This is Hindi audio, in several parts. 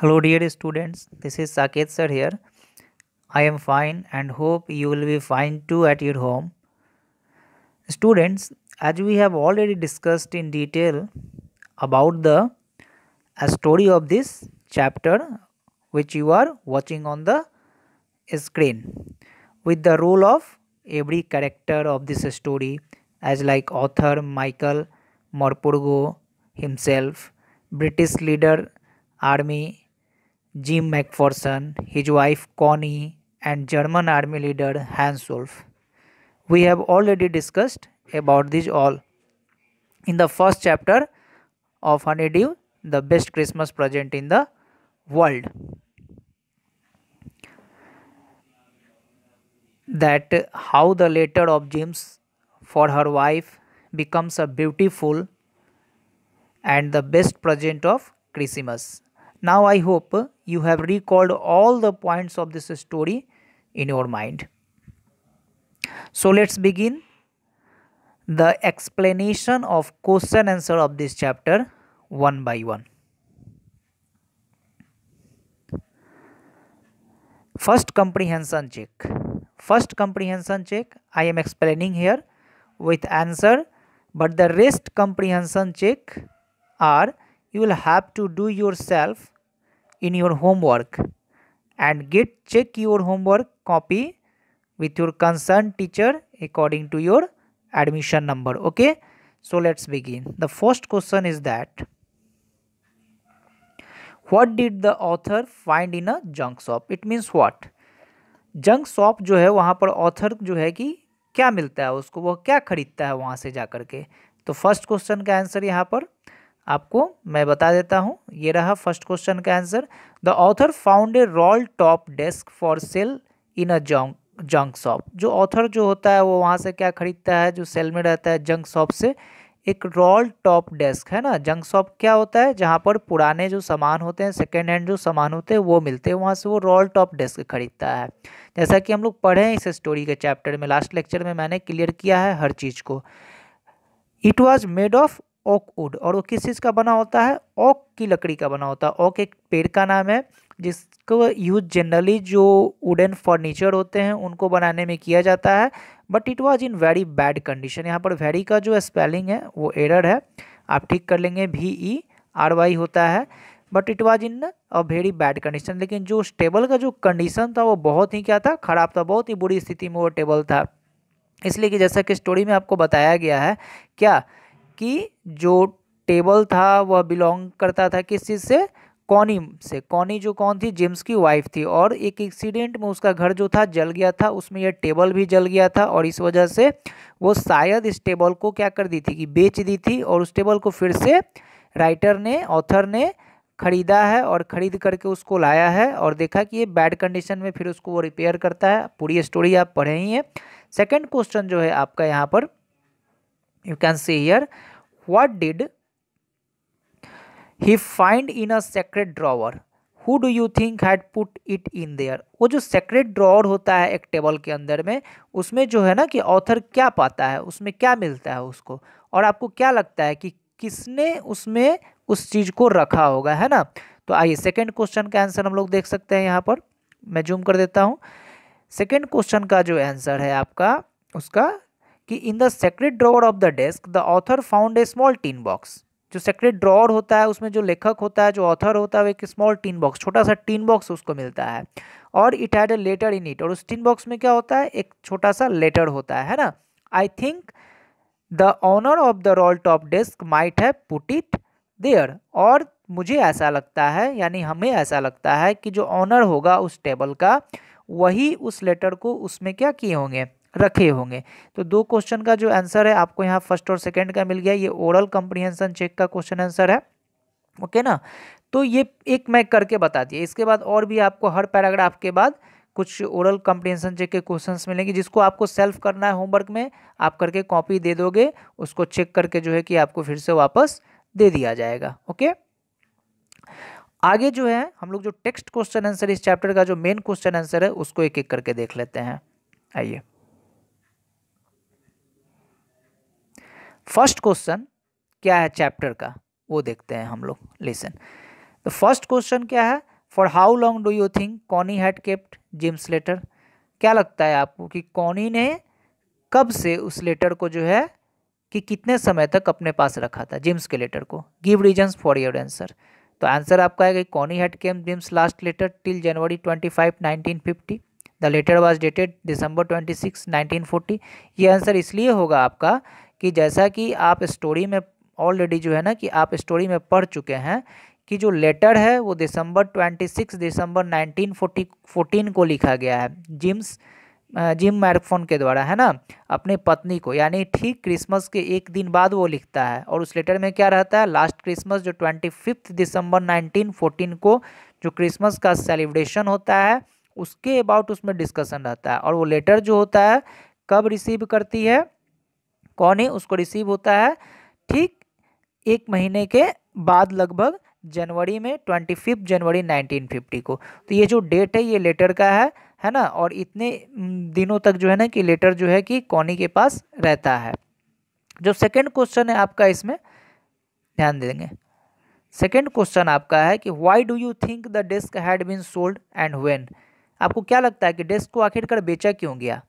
Hello dear students, this is Saket sir here. I am fine and hope you will be fine too at your home. Students, as we have already discussed in detail about the uh, story of this chapter which you are watching on the screen with the role of every character of this story as like author Michael Morpurgo himself, British leader army Jim McPherson, his wife Connie, and German army leader Hans Wolf. We have already discussed about these all. In the first chapter of Honeydew, the best Christmas present in the world. That how the letter of James for her wife becomes a beautiful and the best present of Christmas. Now I hope you have recalled all the points of this story in your mind. So let's begin the explanation of question answer of this chapter one by one. First comprehension check. First comprehension check I am explaining here with answer but the rest comprehension check are you will have to do yourself in your homework and get check your homework copy with your concerned teacher according to your admission number okay so let's begin the first question is that what did the author find in a junk shop it means what junk shop jo hai wahan par author jo hai ki kya milta hai usko wo kya kharidta hai wahan se ja kar ke to first question ka answer yahan par आपको मैं बता देता हूँ ये रहा फर्स्ट क्वेश्चन का answer the author found a roll top desk for sale in a junk junk shop जो ऑथर जो होता है वो वहाँ से क्या खरीदता है जो सेल में रहता है जंक शॉप से एक रॉल टॉप डेस्क है ना जंक शॉप क्या होता है जहाँ पर पुराने जो सामान होते हैं सेकेंड हैंड जो सामान होते हैं वो मिलते हैं वहाँ से वो रॉल टॉप डेस्क खरीदता है जैसा कि हम लोग पढ़े हैं इस स्टोरी के चैप्टर में लास्ट लेक्चर में मैंने क्लियर किया है हर चीज़ को it was made of oak wood और वो किस चीज़ का बना होता है ओक की लकड़ी का बना होता है ओक एक पेड़ का नाम है जिसको यूज जनरली जो वुडन फर्नीचर होते हैं उनको बनाने में किया जाता है but it was in very bad condition यहाँ पर वेरी का जो स्पेलिंग है वो एरर है आप ठीक कर लेंगे भी ई आर वाई होता है but it was in a very bad condition लेकिन जो टेबल का जो कंडीशन था वो बहुत ही क्या था ख़राब था बहुत ही बुरी स्थिति में वो टेबल था इसलिए कि जैसा कि स्टोरी में आपको बताया गया है क्या कि जो टेबल था वह बिलोंग करता था किस चीज़ से कॉनी से कॉनी जो कौन थी जेम्स की वाइफ थी और एक एक्सीडेंट में उसका घर जो था जल गया था उसमें यह टेबल भी जल गया था और इस वजह से वो शायद इस टेबल को क्या कर दी थी कि बेच दी थी और उस टेबल को फिर से राइटर ने ऑथर ने ख़रीदा है और ख़रीद करके उसको लाया है और देखा कि ये बैड कंडीशन में फिर उसको वो रिपेयर करता है पूरी स्टोरी आप पढ़े ही हैं सेकेंड क्वेश्चन जो है आपका यहाँ पर you can see here what did he find in a secret drawer who do you think had put it in there वो जो सेक्रेट drawer होता है एक टेबल के अंदर में उसमें जो है ना कि ऑथर क्या पाता है उसमें क्या मिलता है उसको और आपको क्या लगता है कि किसने उसमें उस चीज़ को रखा होगा है ना तो आइए सेकेंड क्वेश्चन का आंसर हम लोग देख सकते हैं यहाँ पर मैं जूम कर देता हूँ सेकेंड क्वेश्चन का जो आंसर है आपका उसका कि in the secret drawer of the desk the author found a small tin box जो सेक्रेट ड्रॉवर होता है उसमें जो लेखक होता है जो ऑथर होता है वो एक स्मॉल टीन बॉक्स छोटा सा टीन बॉक्स उसको मिलता है और it had a letter in it और उस टीन बॉक्स में क्या होता है एक छोटा सा लेटर होता है है ना I think the owner of the roll top desk might have put it there और मुझे ऐसा लगता है यानी हमें ऐसा लगता है कि जो ऑनर होगा उस टेबल का वही उस लेटर को उसमें क्या किए होंगे रखे होंगे तो दो क्वेश्चन का जो आंसर है आपको यहाँ फर्स्ट और सेकेंड का मिल गया ये ओरल कंप्रीहेंशन चेक का क्वेश्चन आंसर है ओके ना तो ये एक मैं करके बता दिया इसके बाद और भी आपको हर पैराग्राफ के बाद कुछ ओरल कंप्रीहेंशन चेक के क्वेश्चंस मिलेंगे जिसको आपको सेल्फ करना है होमवर्क में आप करके कॉपी दे दोगे उसको चेक करके जो है कि आपको फिर से वापस दे दिया जाएगा ओके आगे जो है हम लोग जो टेक्स्ट क्वेश्चन आंसर इस चैप्टर का जो मेन क्वेश्चन आंसर है उसको एक एक करके देख लेते हैं आइए फर्स्ट क्वेश्चन क्या है चैप्टर का वो देखते हैं हम लोग लेसन द फर्स्ट क्वेश्चन क्या है for how long do you think Connie had kept Jim's letter क्या लगता है आपको कि कॉनी ने कब से उस लेटर को जो है कि कितने समय तक अपने पास रखा था जिम्स के लेटर को give reasons for your answer तो आंसर आपका है कि Connie had came Jim's last letter till January twenty five nineteen fifty the letter was dated December twenty six nineteen forty ये आंसर इसलिए होगा आपका कि जैसा कि आप स्टोरी में ऑलरेडी जो है ना कि आप स्टोरी में पढ़ चुके हैं कि जो लेटर है वो दिसंबर 26 दिसंबर 1914 को लिखा गया है जिम्स जिम मैरफोन के द्वारा है ना अपने पत्नी को यानी ठीक क्रिसमस के एक दिन बाद वो लिखता है और उस लेटर में क्या रहता है लास्ट क्रिसमस जो twenty fifth December nineteen fourteen को जो क्रिसमस का सेलिब्रेशन होता है उसके अबाउट उसमें डिस्कशन रहता है और वो लेटर जो होता है कब रिसीव करती है कौन है उसको रिसीव होता है ठीक एक महीने के बाद लगभग जनवरी में twenty fifth January nineteen fifty को तो ये जो डेट है ये लेटर का है है ना और इतने दिनों तक जो है ना कि लेटर जो है कि कौनी के पास रहता है जो सेकंड क्वेश्चन है आपका इसमें ध्यान देंगे सेकंड क्वेश्चन आपका है कि why do you think the desk had been sold and when आपको क्या लगता है कि डेस्क को आखिरकार बेचा क्यों गया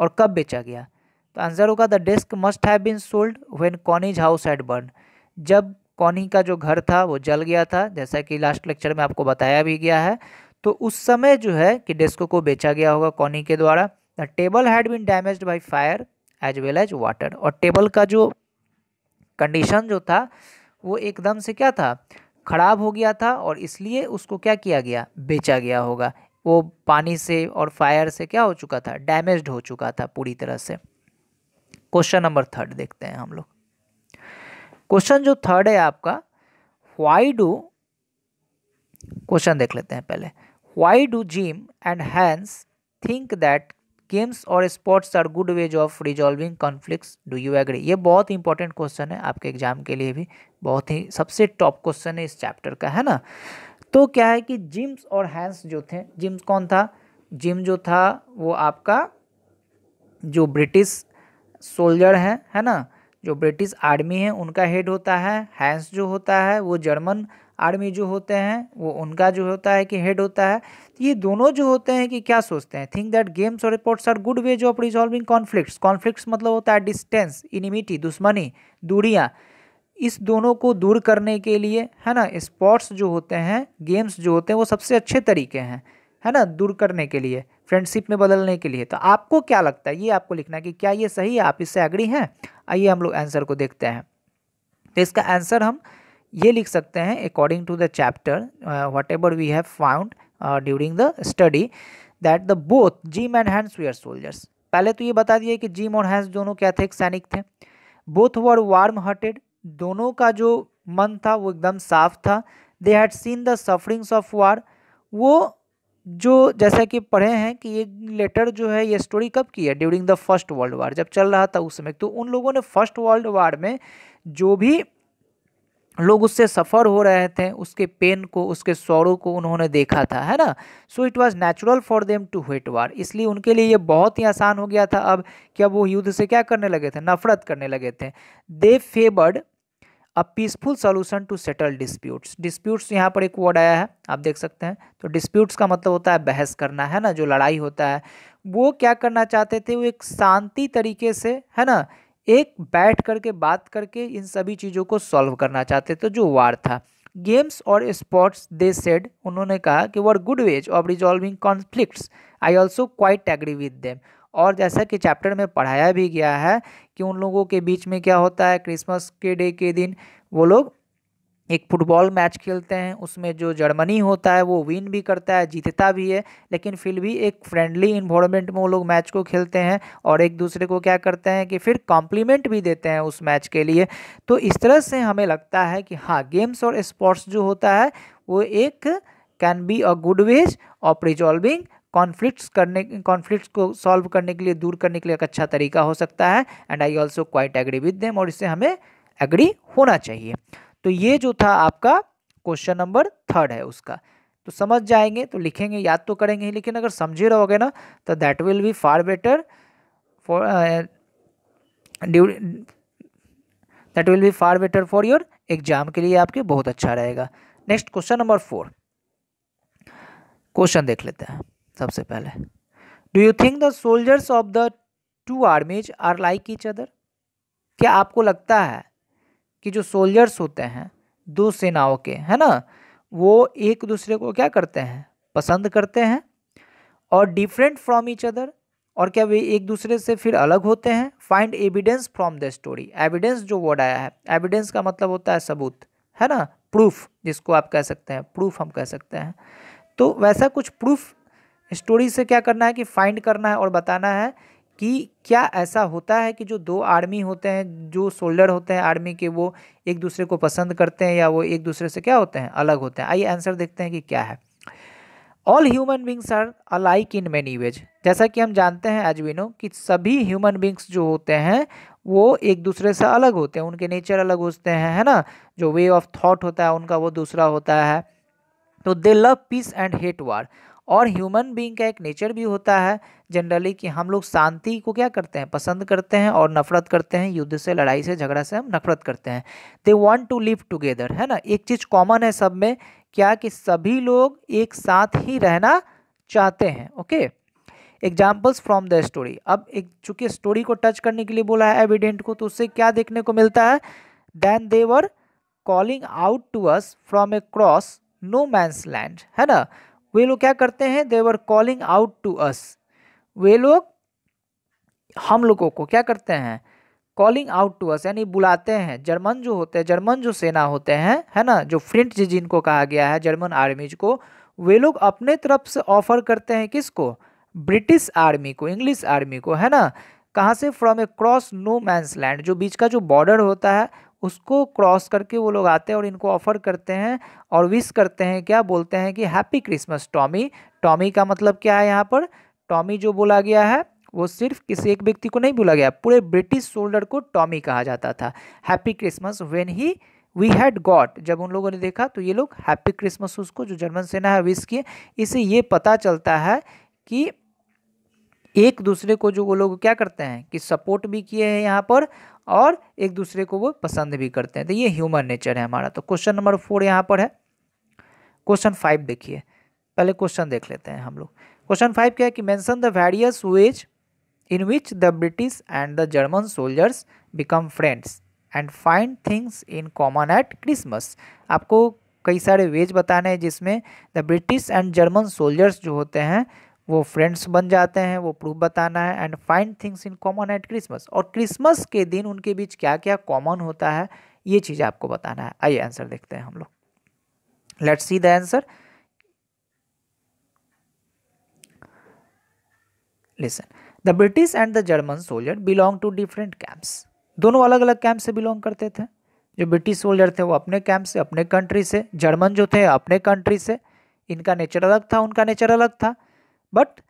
और कब बेचा गया तो आंसर होगा the desk must have been sold when Connie's house had burn जब कॉनी का जो घर था वो जल गया था जैसा कि लास्ट लेक्चर में आपको बताया भी गया है तो उस समय जो है कि डेस्क को बेचा गया होगा कॉनी के द्वारा the table had been damage by fire as well as water और टेबल का जो कंडीशन जो था वो एकदम से क्या था ख़राब हो गया था और इसलिए उसको क्या किया गया बेचा गया होगा वो पानी से और फायर से क्या हो चुका था डैमेज हो चुका था पूरी तरह से क्वेश्चन नंबर थर्ड देखते हैं हम लोग क्वेश्चन जो थर्ड है आपका वाई डू क्वेश्चन देख लेते हैं पहले why do Jim and Hans think that games और sports are good ways of resolving conflict do you agree ये बहुत इंपॉर्टेंट क्वेश्चन है आपके एग्जाम के लिए भी बहुत ही सबसे टॉप क्वेश्चन है इस चैप्टर का है ना तो क्या है कि जिम्स और हैंस जो थे जिम्स कौन था जिम जो था वो आपका जो ब्रिटिश सोल्जर हैं है ना जो ब्रिटिश आर्मी है उनका हेड होता है हैंस जो होता है वो जर्मन आर्मी जो होते हैं वो उनका जो होता है कि हेड होता है तो ये दोनों जो होते हैं कि क्या सोचते हैं थिंक दैट गेम्स और reports are good ways of resolving conflicts conflicts मतलब होता है डिस्टेंस इनिमिटी दुश्मनी दूरियाँ इस दोनों को दूर करने के लिए है ना स्पोर्ट्स जो होते हैं गेम्स जो होते हैं वो सबसे अच्छे तरीके हैं है ना दूर करने के लिए फ्रेंडशिप में बदलने के लिए तो आपको क्या लगता है ये आपको लिखना है कि क्या ये सही है आप इससे एग्री हैं आइए हम लोग आंसर को देखते हैं तो इसका आंसर हम ये लिख सकते हैं according to the chapter whatever we have found during the study that the both Jim and hands we are soldiers पहले तो ये बता दिया कि जिम और हैंड्स दोनों क्या थे एक सैनिक थे बोथ वर वार्म हार्टेड दोनों का जो मन था वो एकदम साफ था they had seen the sufferings of war वो जो जैसा कि पढ़े हैं कि ये लेटर जो है ये स्टोरी कब की है during the first world war जब चल रहा था उस समय तो उन लोगों ने फर्स्ट वर्ल्ड वार में जो भी लोग उससे सफ़र हो रहे थे उसके पेन को उसके सौरों को उन्होंने देखा था है ना so it was natural for them to hate war इसलिए उनके लिए ये बहुत ही आसान हो गया था अब क्या वो युद्ध से क्या करने लगे थे नफरत करने लगे थे they favoured a peaceful solution to settle disputes disputes यहाँ पर एक वर्ड आया है आप देख सकते हैं तो डिस्प्यूट्स का मतलब होता है बहस करना है ना जो लड़ाई होता है वो क्या करना चाहते थे वो एक शांति तरीके से है ना एक बैठ करके बात करके इन सभी चीज़ों को सॉल्व करना चाहते थे जो वार था गेम्स और स्पोर्ट्स दे सेड उन्होंने कहा कि were good ways of resolving conflict I also quite agree with them और जैसा कि चैप्टर में पढ़ाया भी गया है कि उन लोगों के बीच में क्या होता है क्रिसमस के डे के दिन वो लोग एक फुटबॉल मैच खेलते हैं उसमें जो जर्मनी होता है वो विन भी करता है जीतता भी है लेकिन फिर भी एक फ्रेंडली इन्वॉर्मेंट में वो लोग मैच को खेलते हैं और एक दूसरे को क्या करते हैं कि फिर कॉम्प्लीमेंट भी देते हैं उस मैच के लिए तो इस तरह से हमें लगता है कि हाँ गेम्स और स्पोर्ट्स जो होता है वो एक can be a good ways of resolving conflicts करने कॉन्फ्लिक्ट्स को सॉल्व करने के लिए दूर करने के लिए एक अच्छा तरीका हो सकता है and I also quite agree with them और इससे हमें एग्री होना चाहिए तो ये जो था आपका क्वेश्चन नंबर थर्ड है उसका तो समझ जाएंगे तो लिखेंगे याद तो करेंगे ही लेकिन अगर समझे रहोगे ना तो that will be far better for due that will be far better for your exam के लिए आपके बहुत अच्छा रहेगा next question number four question देख लेते हैं सबसे पहले do you think the soldiers of the two armies are like each other क्या आपको लगता है कि जो सोल्जर्स होते हैं दो सेनाओं के है ना वो एक दूसरे को क्या करते हैं पसंद करते हैं और डिफरेंट फ्रॉम ईच अदर और क्या वे एक दूसरे से फिर अलग होते हैं find evidence from the story evidence जो वर्ड आया है एविडेंस का मतलब होता है सबूत है ना प्रूफ जिसको आप कह सकते हैं प्रूफ हम कह सकते हैं तो वैसा कुछ प्रूफ स्टोरी से क्या करना है कि फाइंड करना है और बताना है कि क्या ऐसा होता है कि जो दो आर्मी होते हैं जो सोल्डर होते हैं आर्मी के वो एक दूसरे को पसंद करते हैं या वो एक दूसरे से क्या होते हैं अलग होते हैं आइए आंसर देखते हैं कि क्या है all human beings are alike in many ways जैसा कि हम जानते हैं एजविनो कि सभी ह्यूमन बींग्स जो होते हैं वो एक दूसरे से अलग होते हैं उनके नेचर अलग होते हैं है ना जो वे ऑफ थाट होता है उनका वो दूसरा होता है तो they love peace and hate war और ह्यूमन बीइंग का एक नेचर भी होता है जनरली कि हम लोग शांति को क्या करते हैं पसंद करते हैं और नफरत करते हैं युद्ध से लड़ाई से झगड़ा से हम नफरत करते हैं they want to live together है ना एक चीज़ कॉमन है सब में क्या कि सभी लोग एक साथ ही रहना चाहते हैं okay examples from the story अब एक चूंकि स्टोरी को टच करने के लिए बोला है एविडेंट को तो उससे क्या देखने को मिलता है then they're calling out to us from across no man's land है ना वे लोग क्या करते हैं they're calling out to us वे लोग हम लोगों को क्या करते हैं कॉलिंग आउट टू अस यानी बुलाते हैं जर्मन जो होते हैं जर्मन जो सेना होते हैं है ना जो फ्रेंच जिनको कहा गया है जर्मन आर्मीज को वे लोग अपने तरफ से ऑफर करते हैं किसको ब्रिटिश आर्मी को इंग्लिश आर्मी को है ना कहाँ से from across no man's land जो बीच का जो बॉर्डर होता है उसको क्रॉस करके वो लोग आते हैं और इनको ऑफ़र करते हैं और विश करते हैं क्या बोलते हैं कि हैप्पी क्रिसमस टॉमी टॉमी का मतलब क्या है यहाँ पर टॉमी जो बोला गया है वो सिर्फ किसी एक व्यक्ति को नहीं बोला गया पूरे ब्रिटिश सोल्डर को टॉमी कहा जाता था happy Christmas when he we had got जब उन लोगों ने देखा तो ये लोग हैप्पी क्रिसमस उसको जो जर्मन सेना है विश किए इसे ये पता चलता है कि एक दूसरे को जो वो लोग क्या करते हैं कि सपोर्ट भी किए हैं यहाँ पर और एक दूसरे को वो पसंद भी करते हैं तो ये ह्यूमन नेचर है हमारा तो क्वेश्चन नंबर फोर यहाँ पर है क्वेश्चन फाइव देखिए पहले क्वेश्चन देख लेते हैं हम लोग क्वेश्चन फाइव क्या है कि mention the various ways in which the British and the German soldiers become friends and find things in common at Christmas आपको कई सारे वेज बताने हैं जिसमें the British and German soldiers जो होते हैं वो फ्रेंड्स बन जाते हैं वो प्रूफ बताना है and find things in common at Christmas और क्रिसमस के दिन उनके बीच क्या क्या कॉमन होता है ये चीज़ आपको बताना है आइए आंसर देखते हैं हम लोग let see the answer listen the British and the German soldier belong to different camps दोनों अलग अलग कैंप से बिलोंग करते थे जो ब्रिटिश सोल्जर थे वो अपने कैंप से अपने कंट्री से जर्मन जो थे अपने कंट्री से इनका नेचर अलग था उनका नेचर अलग था बट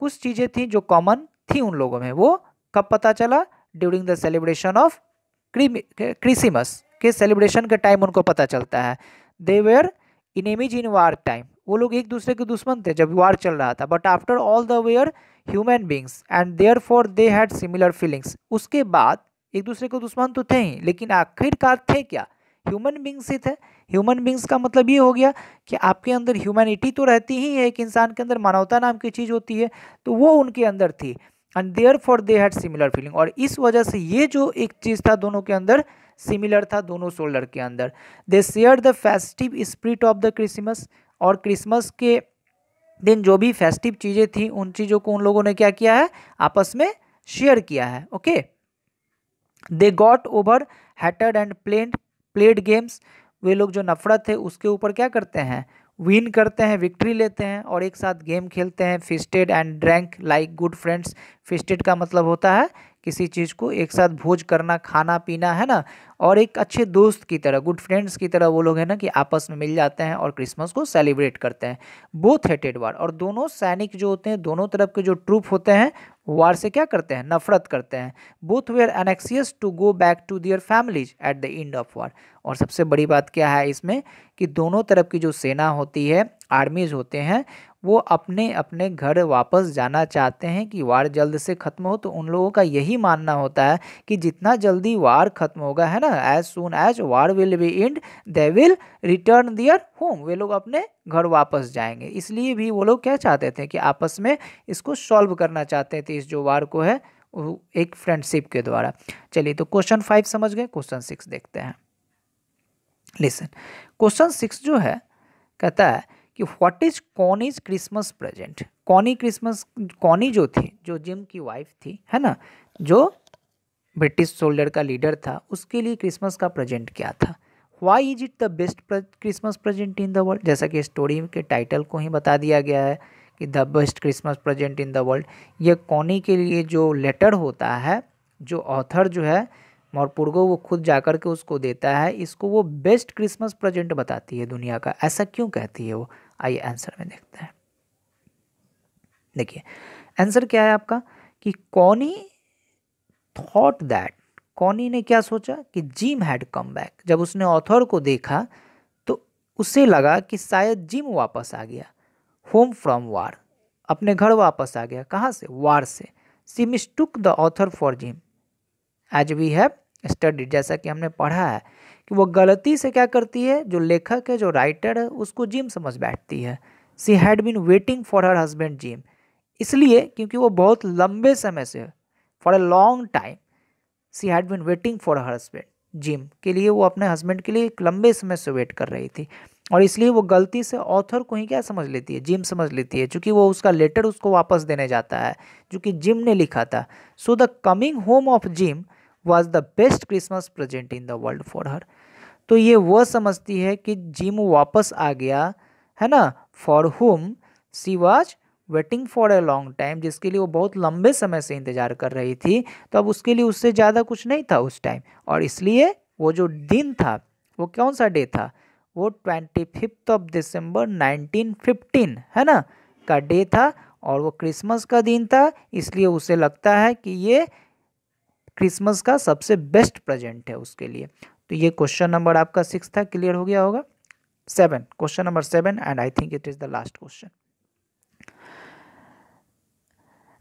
कुछ चीज़ें थी जो कॉमन थी उन लोगों में वो कब पता चला during the celebration of Christmas के सेलिब्रेशन के टाइम उनको पता चलता है दे वेयर एमिज इन वार टाइम वो लोग एक दूसरे के दुश्मन थे जब वार चल रहा था but after all the were human beings and therefore they had similar feelings उसके बाद एक दूसरे के दुश्मन तो थे ही लेकिन आखिरकार थे क्या ह्यूमन बींग्स ही थे ह्यूमन बींग्स का मतलब ये हो गया कि आपके अंदर ह्यूमैनिटी तो रहती ही है एक इंसान के अंदर मानवता नाम की चीज़ होती है तो वो उनके अंदर थी and therefore they had similar feeling और इस वजह से ये जो एक चीज़ था दोनों के अंदर सिमिलर था दोनों सोल्डर के अंदर they share the festive spirit of the Christmas और क्रिसमस के दिन जो भी फेस्टिव चीज़ें थी उन चीज़ों को उन लोगों ने क्या किया है आपस में शेयर किया है okay they got over hatred and played played games वे लोग जो नफरत है उसके ऊपर क्या करते हैं विन करते हैं विक्ट्री लेते हैं और एक साथ गेम खेलते हैं feasted and drank like good friends feasted का मतलब होता है किसी चीज़ को एक साथ भोज करना खाना पीना है ना और एक अच्छे दोस्त की तरह गुड फ्रेंड्स की तरह वो लोग हैं ना कि आपस में मिल जाते हैं और क्रिसमस को सेलिब्रेट करते हैं बोथ हेटेड वार और दोनों सैनिक जो होते हैं दोनों तरफ के जो ट्रूप होते हैं वार से क्या करते हैं नफरत करते हैं both were anxious to go back to their families at the end of war और सबसे बड़ी बात क्या है इसमें कि दोनों तरफ की जो सेना होती है आर्मीज होते हैं वो अपने अपने घर वापस जाना चाहते हैं कि वार जल्द से ख़त्म हो तो उन लोगों का यही मानना होता है कि जितना जल्दी वार ख़त्म होगा है ना as soon as war will be end they will return their home वे लोग अपने घर वापस जाएंगे इसलिए भी वो लोग क्या चाहते थे कि आपस में इसको सॉल्व करना चाहते थे इस जो वार को है एक फ्रेंडशिप के द्वारा चलिए तो क्वेश्चन फाइव समझ गए क्वेश्चन सिक्स देखते हैं लिसन क्वेश्चन सिक्स जो है कहता है कि what is Connie is Christmas present Connie Christmas Connie जो थी जो जिम की वाइफ थी है ना जो ब्रिटिश सोल्डर का लीडर था उसके लिए क्रिसमस का प्रेजेंट क्या था why is it the best Christmas present in the world जैसा कि स्टोरी के टाइटल को ही बता दिया गया है कि the best Christmas present in the world ये कॉनी के लिए जो लेटर होता है जो ऑथर जो है मॉरपुर्गो वो खुद जाकर के उसको देता है इसको वो बेस्ट क्रिसमस प्रेजेंट बताती है दुनिया का ऐसा क्यों कहती है वो आइए आंसर में देखते हैं देखिए आंसर क्या है आपका कि कॉनी थॉट दैट कॉनी ने क्या सोचा कि जिम हैड कम बैक जब उसने ऑथर को देखा तो उसे लगा कि शायद जिम वापस आ गया होम फ्रॉम वार अपने घर वापस आ गया कहाँ से वार से she mistook the author for Jim as we have studied जैसा कि हमने पढ़ा है कि वो गलती से क्या करती है जो लेखक है जो राइटर है उसको जिम समझ बैठती है she had been waiting for her husband Jim इसलिए क्योंकि वो बहुत लंबे समय से for a long time she had been waiting for her husband Jim के लिए वो अपने हस्बैंड के लिए एक लंबे समय से वेट कर रही थी और इसलिए वो गलती से ऑथर को ही क्या समझ लेती है जिम समझ लेती है चूँकि वो उसका लेटर उसको वापस देने जाता है जो कि जिम ने लिखा था so the coming home of Jim was the best Christmas present in the world for her तो ये वह समझती है कि जिम वापस आ गया है ना for home she was waiting for a long time जिसके लिए वो बहुत लंबे समय से इंतज़ार कर रही थी तो अब उसके लिए उससे ज़्यादा कुछ नहीं था उस टाइम और इसलिए वो जो दिन था वो कौन सा डे था वो twenty fifth of December nineteen fifteen है ना का डे था और वो क्रिसमस का दिन था इसलिए उसे लगता है कि ये क्रिसमस का सबसे बेस्ट प्रेजेंट है उसके लिए तो ये क्वेश्चन नंबर आपका सिक्स था क्लियर हो गया होगा seven question number seven and I think it is the last question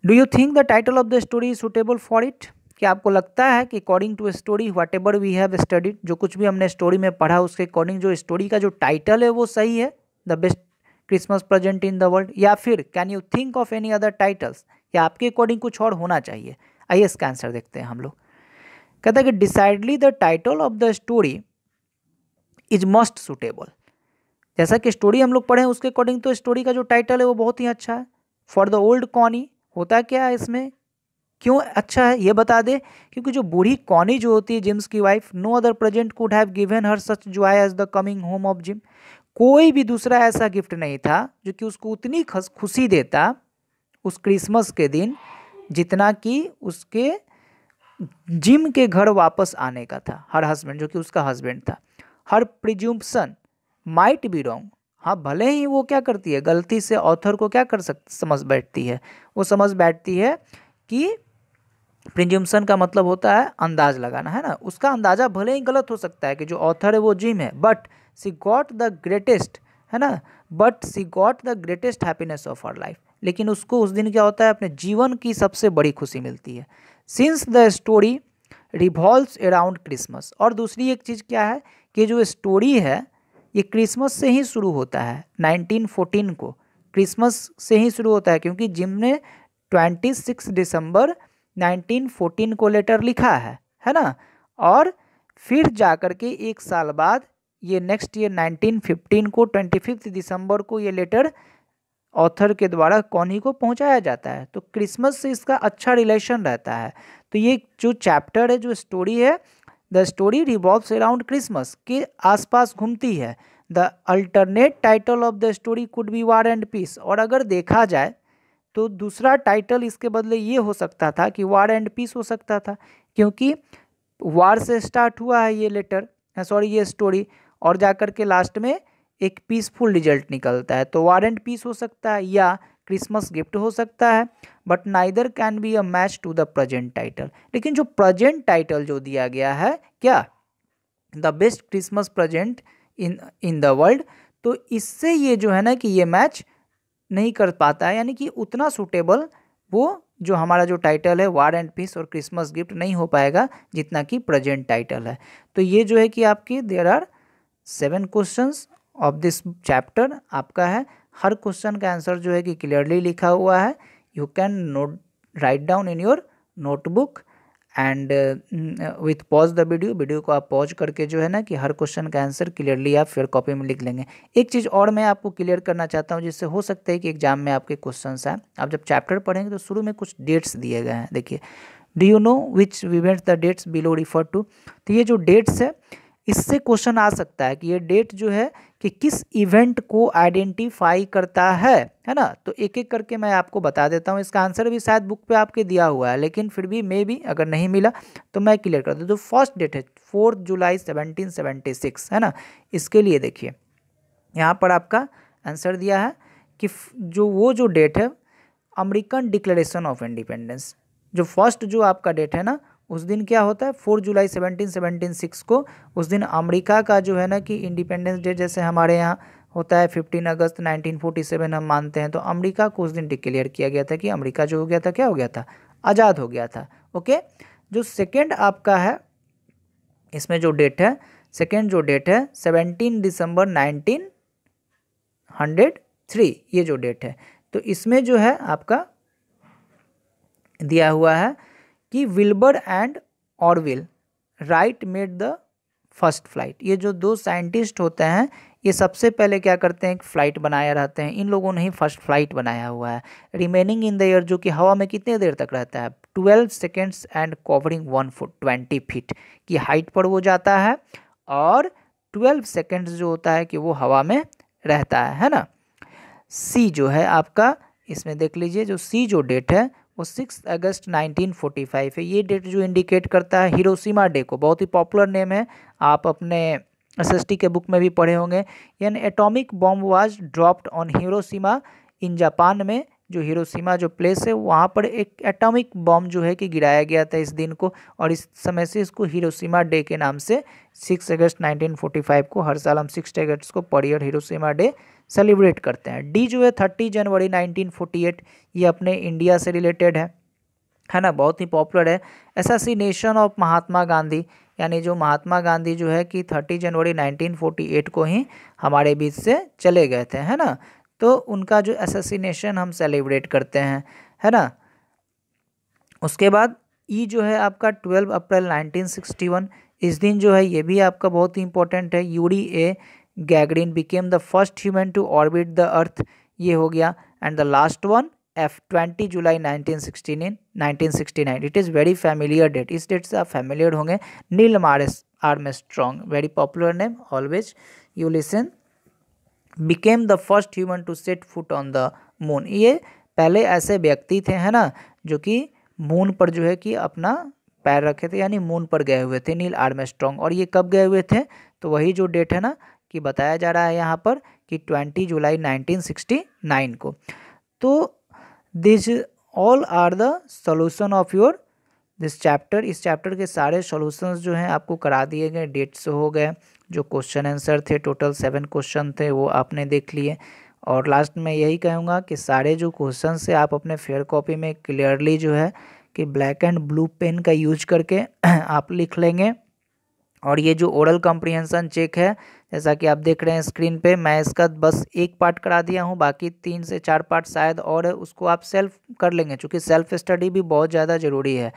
do you think the title of the story is suitable for it कि आपको लगता है कि according to story whatever we have studied जो कुछ भी हमने स्टोरी में पढ़ा उसके अकॉर्डिंग जो स्टोरी का जो टाइटल है वो सही है the best Christmas present in the world या फिर can you think of any other titles या आपके अकॉर्डिंग कुछ और होना चाहिए आइए इसका आंसर देखते हैं हम लोग कहता है कि decidedly the title of the story is must suitable जैसा कि स्टोरी हम लोग पढ़े उसके अकॉर्डिंग तो स्टोरी का जो टाइटल है वो बहुत ही अच्छा है फॉर द ओल्ड कॉनी होता क्या है इसमें क्यों अच्छा है ये बता दे क्योंकि जो बूढ़ी कॉनी जो होती है जिम्स की wife no other present could have given her such joy as the coming home of Jim कोई भी दूसरा ऐसा गिफ्ट नहीं था जो कि उसको उतनी खुशी देता उस क्रिसमस के दिन जितना कि उसके जिम के घर वापस आने का था हर हस्बैंड जो कि उसका हस्बैंड था her presumption might be wrong हाँ भले ही वो क्या करती है गलती से ऑथर को क्या कर सकती समझ बैठती है वो समझ बैठती है कि प्रिज्यूम्सन का मतलब होता है अंदाज लगाना है ना उसका अंदाज़ा भले ही गलत हो सकता है कि जो ऑथर है वो जिम है but she got the greatest है ना but she got the greatest happiness of her life लेकिन उसको उस दिन क्या होता है अपने जीवन की सबसे बड़ी खुशी मिलती है since the story revolves around Christmas और दूसरी एक चीज़ क्या है कि जो स्टोरी है ये क्रिसमस से ही शुरू होता है 1914 को क्रिसमस से ही शुरू होता है क्योंकि जिम ने 26 दिसंबर 1914 को लेटर लिखा है है ना और फिर जा कर के एक साल बाद ये नेक्स्ट ईयर 1915 को 25 दिसंबर को ये लेटर ऑथर के द्वारा कौन को पहुंचाया जाता है तो क्रिसमस से इसका अच्छा रिलेशन रहता है तो ये जो चैप्टर है जो स्टोरी है the story revolves around Christmas के आसपास घूमती है the alternate title of the story could be war and peace और अगर देखा जाए तो दूसरा टाइटल इसके बदले ये हो सकता था कि वार एंड पीस हो सकता था क्योंकि वार से स्टार्ट हुआ है ये लेटर सॉरी ये स्टोरी और जाकर के लास्ट में एक पीसफुल रिजल्ट निकलता है तो वारंट पीस हो सकता है या क्रिसमस गिफ्ट हो सकता है but neither can be a match to the present title लेकिन जो प्रजेंट टाइटल जो दिया गया है क्या the best Christmas present in in the world तो इससे ये जो है ना कि ये मैच नहीं कर पाता है यानी कि उतना सूटेबल वो जो हमारा जो टाइटल है वार एंड पीस और क्रिसमस गिफ्ट नहीं हो पाएगा जितना कि प्रजेंट टाइटल है तो ये जो है कि आपके there are seven questions of this chapter आपका है हर क्वेश्चन का आंसर जो है कि क्लियरली लिखा हुआ है you can note write down in your notebook and with pause the video video को आप पॉज करके जो है ना कि हर क्वेश्चन का आंसर क्लियरली आप फिर कॉपी में लिख लेंगे एक चीज़ और मैं आपको क्लियर करना चाहता हूँ जिससे हो सकता है कि एग्जाम में आपके क्वेश्चन आए आप जब चैप्टर पढ़ेंगे तो शुरू में कुछ डेट्स दिए गए हैं देखिए do you know which event the dates below refer to तो ये जो डेट्स है इससे क्वेश्चन आ सकता है कि ये डेट जो है कि किस इवेंट को आइडेंटिफाई करता है है ना तो एक एक करके मैं आपको बता देता हूँ इसका आंसर भी शायद बुक पे आपके दिया हुआ है लेकिन फिर भी मे भी अगर नहीं मिला तो मैं क्लियर कर दूँ जो फर्स्ट डेट है fourth July seventeen seventy six है ना इसके लिए देखिए यहाँ पर आपका आंसर दिया है कि जो वो जो डेट है अमेरिकन डिक्लेरेशन ऑफ इंडिपेंडेंस जो फर्स्ट जो आपका डेट है ना उस दिन क्या होता है four July seventeen seventeen six को उस दिन अमेरिका का जो है ना कि इंडिपेंडेंस डे जैसे हमारे यहाँ होता है fifteen August nineteen forty seven हम मानते हैं तो अमेरिका को उस दिन डिक्लेयर किया गया था कि अमेरिका जो हो गया था क्या हो गया था आज़ाद हो गया था ओके जो सेकेंड आपका है इसमें जो डेट है सेकेंड जो डेट है seventeen December nineteen hundred three ये जो डेट है तो इसमें जो है आपका दिया हुआ है कि Wilbur and Orville Wright made the first flight ये जो दो साइंटिस्ट होते हैं ये सबसे पहले क्या करते हैं एक फ़्लाइट बनाया रहते हैं इन लोगों ने ही फर्स्ट फ्लाइट बनाया हुआ है रिमेनिंग इन द एयर जो कि हवा में कितने देर तक रहता है twelve seconds and covering one foot twenty feet की हाइट पर वो जाता है और ट्वेल्व सेकेंड्स जो होता है कि वो हवा में रहता है है ना सी जो है आपका इसमें देख लीजिए जो सी जो डेट है वो सिक्स अगस्त 1945 है ये डेट जो इंडिकेट करता है हिरोशिमा डे को बहुत ही पॉपुलर नेम है आप अपने एस के बुक में भी पढ़े होंगे यानी atomic bomb was dropped on Hiroshima in Japan में जो हिरोशिमा जो प्लेस है वहाँ पर एक एटॉमिक बॉम्ब जो है कि गिराया गया था इस दिन को और इस समय से इसको हिरोशिमा डे के नाम से सिक्स अगस्त 1945 को हर साल हम सिक्स अगस्त को पढ़िए ईयर हिरोशिमा डे सेलिब्रेट करते हैं डी जो है थर्टी जनवरी 1948 ये अपने इंडिया से रिलेटेड है है ना बहुत ही पॉपुलर है एसासीनेशन ऑफ महात्मा गांधी यानी जो महात्मा गांधी जो है कि थर्टी जनवरी 1948 को ही हमारे बीच से चले गए थे है ना तो उनका जो एसासीनेशन हम सेलिब्रेट करते हैं है ना उसके बाद ई जो है आपका ट्वेल्व अप्रैल वन इस दिन जो है ये भी आपका बहुत ही इंपॉर्टेंट है Yuri A Gagarin became the first human to orbit the earth ये हो गया and the last one of twenty July nineteen sixteen in nineteen sixty nine it is very familiar date इस डेट से आप फैमिलियर होंगे Neil Armstrong very popular name always you listen became the first human to set foot on the moon ये पहले ऐसे व्यक्ति थे है ना जो कि मून पर जो है कि अपना पैर रखे थे यानी मून पर गए हुए थे नील आर्म और ये कब गए हुए थे तो वही जो डेट है ना कि बताया जा रहा है यहाँ पर कि twenty July nineteen sixty nine को तो this all are the solution of your this chapter इस चैप्टर के सारे सोल्यूशन जो हैं आपको करा दिए गए डेट्स हो गए जो क्वेश्चन आंसर थे टोटल सेवन क्वेश्चन थे वो आपने देख लिए और लास्ट में यही कहूँगा कि सारे जो क्वेश्चन से आप अपने फेयर कॉपी में क्लियरली जो है कि ब्लैक एंड ब्लू पेन का यूज करके आप लिख लेंगे और ये जो ओरल कॉम्प्रीहेंसन चेक है जैसा कि आप देख रहे हैं स्क्रीन पे मैं इसका बस एक पार्ट करा दिया हूँ बाकी तीन से चार पार्ट शायद और उसको आप सेल्फ कर लेंगे चूँकि सेल्फ स्टडी भी बहुत ज़्यादा ज़रूरी है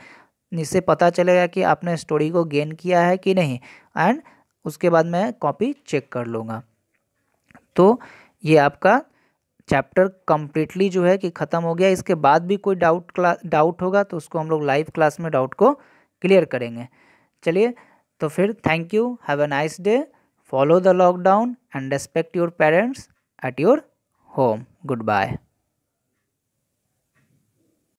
इससे पता चलेगा कि आपने स्टोरी को गेन किया है कि नहीं एंड उसके बाद मैं कॉपी चेक कर लूँगा तो ये आपका चैप्टर कम्प्लीटली जो है कि ख़त्म हो गया इसके बाद भी कोई डाउट क्ला डाउट होगा तो उसको हम लोग लाइव क्लास में डाउट को क्लियर करेंगे चलिए तो फिर thank you have a nice day follow the lockdown and respect your parents at your home good bye